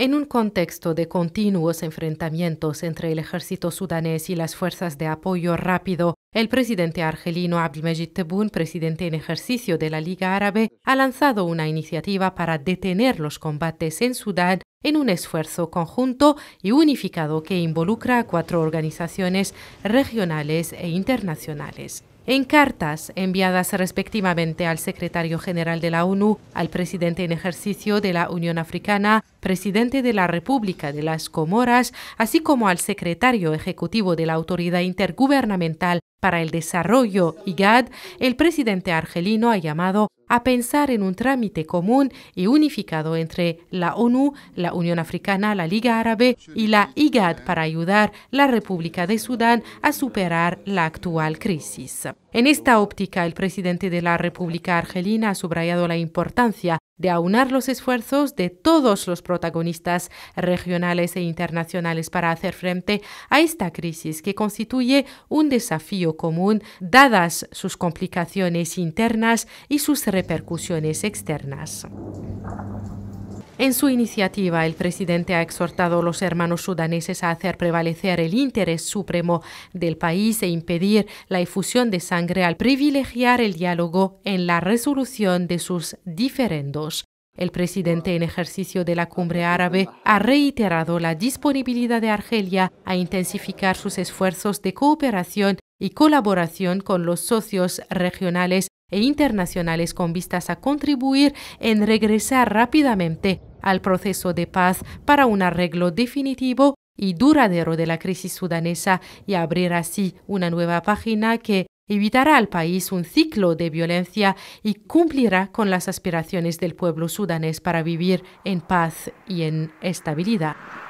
En un contexto de continuos enfrentamientos entre el ejército sudanés y las fuerzas de apoyo rápido, el presidente argelino Abdelmajid Tebboune, presidente en ejercicio de la Liga Árabe, ha lanzado una iniciativa para detener los combates en Sudán en un esfuerzo conjunto y unificado que involucra a cuatro organizaciones regionales e internacionales. En cartas enviadas respectivamente al secretario general de la ONU, al presidente en ejercicio de la Unión Africana, presidente de la República de las Comoras, así como al secretario ejecutivo de la Autoridad Intergubernamental para el Desarrollo, IGAD, el presidente argelino ha llamado a pensar en un trámite común y unificado entre la ONU, la Unión Africana, la Liga Árabe y la IGAD para ayudar a la República de Sudán a superar la actual crisis. En esta óptica, el presidente de la República Argelina ha subrayado la importancia de aunar los esfuerzos de todos los protagonistas regionales e internacionales para hacer frente a esta crisis que constituye un desafío común dadas sus complicaciones internas y sus repercusiones externas. En su iniciativa, el presidente ha exhortado a los hermanos sudaneses a hacer prevalecer el interés supremo del país e impedir la efusión de sangre al privilegiar el diálogo en la resolución de sus diferendos. El presidente en ejercicio de la cumbre árabe ha reiterado la disponibilidad de Argelia a intensificar sus esfuerzos de cooperación y colaboración con los socios regionales e internacionales con vistas a contribuir en regresar rápidamente al proceso de paz para un arreglo definitivo y duradero de la crisis sudanesa y abrir así una nueva página que evitará al país un ciclo de violencia y cumplirá con las aspiraciones del pueblo sudanés para vivir en paz y en estabilidad.